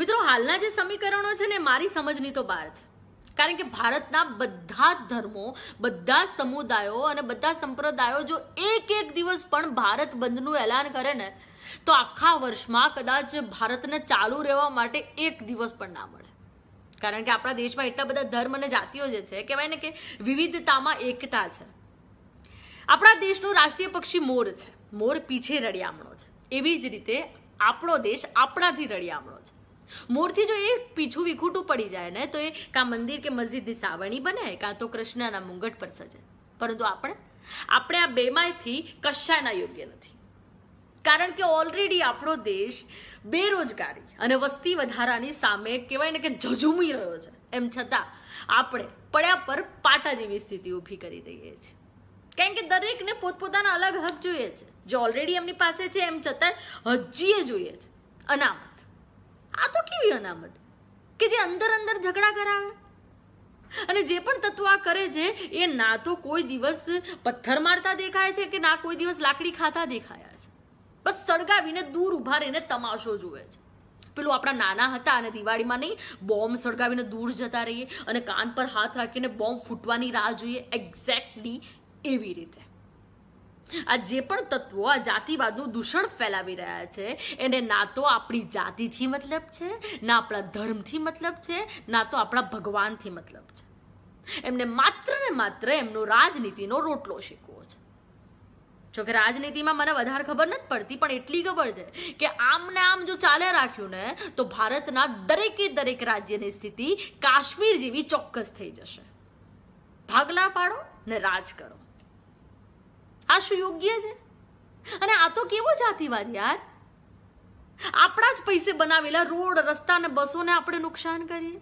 મિત્રો હાલના જે સમીકરણો છે ને મારી સમજની તો બહાર છે કારણ કે ભારતના બધા ધર્મો બધા સમુદાયો અને બધા સંપ્રદાયો જો એક એક દિવસ પણ ભારત બંધનું એલાન કરે ને તો આખા વર્ષમાં કદાચ ભારતને ચાલુ રહેવા માટે એક દિવસ પણ ના મળે કારણ કે આપણા દેશમાં એટલા બધા ધર્મ અને જાતિઓ જે છે કહેવાય ને કે વિવિધતામાં એકતા છે આપણા દેશનું રાષ્ટ્રીય પક્ષી મોર છે મોર પીછે રળિયામણો છે એવી જ રીતે આપણો દેશ આપણાથી રળિયામણો છે મૂળથી જો એ પીછું વિખૂટું પડી જાય ને તો એ કાં મંદિર કે મસ્જિદની સાવણી બને કાં તો કૃષ્ણના મુંગટ પર સજે પરંતુ આપણે આપણે આ બેમાંથી કશાના યોગ્ય નથી કારણ કે ઓલરેડી આપણો દેશ બેરોજગારી અને વસ્તી વધારાની સામે કહેવાય ને કે ઝઝુમી રહ્યો છે એમ છતાં આપણે પડ્યા પર પાટા જેવી સ્થિતિ ઊભી કરી દઈએ છીએ કારણ કે દરેકને પોતપોતાના અલગ હક જોઈએ છે જે ઓલરેડી એમની પાસે છે એમ છતાં હજીએ જોઈએ છે અનામત આ તો કેવી અનામત કે જે અંદર અંદર ઝઘડા કરાવે અને જે પણ તત્વ આ કરે છે એ ના તો કોઈ દિવસ પથ્થર મારતા દેખાય છે કે ના કોઈ દિવસ લાકડી ખાતા દેખાયા છે બસ સળગાવીને દૂર ઊભા રહીને તમાશો જુએ છે પેલું આપણા નાના હતા અને દિવાળીમાં નહીં બોમ્બ સળગાવીને દૂર જતા રહીએ અને કાન પર હાથ રાખીને બોમ્બ ફૂટવાની રાહ જોઈએ એક્ઝેક્ટલી એવી રીતે આ જે પણ તત્વો આ જાતિવાદનું દૂષણ ફેલાવી રહ્યા છે એને ના તો આપણી જાતિથી મતલબ છે ના આપણા ધર્મથી મતલબ છે ના તો આપણા ભગવાનથી મતલબ છે એમને માત્ર ને માત્ર એમનો રાજનીતિનો રોટલો શીખવો છે જોકે રાજનીતિમાં મને વધારે ખબર નથી પડતી પણ એટલી ખબર છે કે આમ ને આમ જો ચાલે રાખ્યું ને તો ભારતના દરેકે દરેક રાજ્યની સ્થિતિ કાશ્મીર જેવી ચોક્કસ થઈ જશે ભાગલા પાડો ને રાજ કરો આ શું યોગ્ય છે અને આ તો કેવો જાતિવાદ યાર આપણા જ પૈસે બનાવેલા રોડ રસ્તા અને બસોને આપણે નુકસાન કરીએ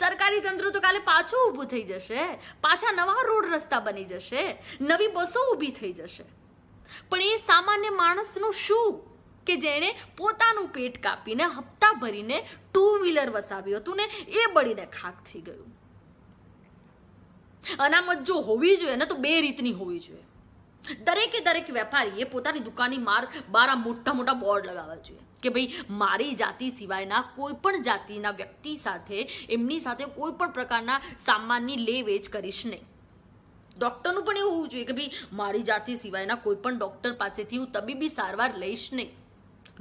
સરકારી તંત્ર તો કાલે પાછું ઊભું થઈ જશે પાછા નવા રોડ રસ્તા બની જશે નવી બસો ઊભી થઈ જશે પણ એ સામાન્ય માણસનું શું કે જેણે પોતાનું પેટ કાપીને હપ્તા ભરીને ટુ વ્હીલર વસાવ્યું હતું ને એ બળીને ખાક થઈ ગયું અનામત જો હોવી જોઈએ ને તો બે રીતની હોવી જોઈએ દરેકે દરેક વેપારીએ પોતાની દુકાનની માર બહાર મોટા મોટા બોર્ડ લગાવવા જોઈએ કે ભાઈ મારી જાતિ સિવાયના કોઈ પણ જાતિના વ્યક્તિ સાથે એમની સાથે કોઈ પણ પ્રકારના સામાનની લે વેચ કરીશ નહીં ડૉક્ટરનું પણ એવું હોવું જોઈએ કે ભાઈ મારી જાતિ સિવાયના કોઈ પણ ડૉક્ટર પાસેથી હું તબીબી સારવાર લઈશ નહીં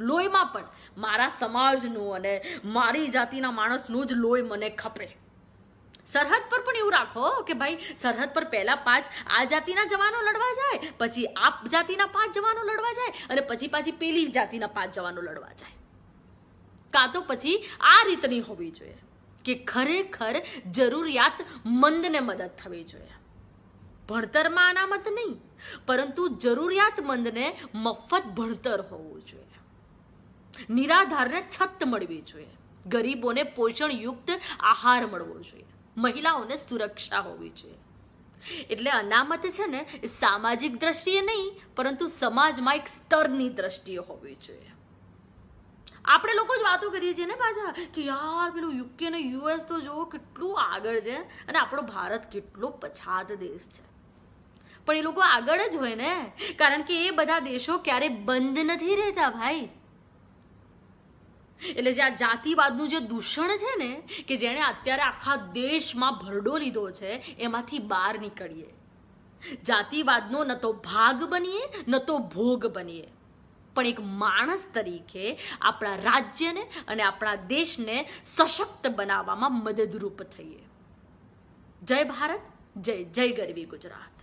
લોહીમાં પણ મારા સમાજનું અને મારી જાતિના માણસનું જ લોહી મને ખપે સરહદ પર પણ એવું રાખો કે ભાઈ સરહદ પર પહેલા પાંચ આ જાતિના જવાનો લડવા જાય પછી આ જાતિના પાંચ જવાનો લડવા જાય અને પછી પાછી પેલી જાતિના પાંચ જવાનો લડવા જાય કાં તો પછી આ રીતની હોવી જોઈએ કે ખરેખર જરૂરિયાત મંદને મદદ થવી જોઈએ ભણતરમાં અનામત નહીં પરંતુ જરૂરિયાત મંદને મફત ભણતર હોવું જોઈએ નિરાધારને છત મળવી જોઈએ ગરીબોને પોષણયુક્ત આહાર મળવો જોઈએ મહિલાઓને સુરક્ષા હોવી જોઈએ એટલે અનામત છે ને એ સામાજિક દ્રષ્ટિએ નહીં પરંતુ સમાજમાં એક સ્તરની દ્રષ્ટિએ હોવી જોઈએ આપણે લોકો જ વાતો કરીએ છીએ ને પાછા કે યાર પેલું યુકે ને યુએસ તો જુઓ કેટલું આગળ છે અને આપણો ભારત કેટલો પછાત દેશ છે પણ એ લોકો આગળ જ હોય ને કારણ કે એ બધા દેશો ક્યારે બંધ નથી રહેતા ભાઈ એટલે જે આ જાતિવાદનું જે દૂષણ છે ને કે જેણે અત્યારે આખા દેશમાં ભરડો લીધો છે એમાંથી બહાર નીકળીએ જાતિવાદનો ન તો ભાગ બનીએ ન તો ભોગ બનીએ પણ એક માણસ તરીકે આપણા રાજ્યને અને આપણા દેશને સશક્ત બનાવવામાં મદદરૂપ થઈએ જય ભારત જય જય ગરવી ગુજરાત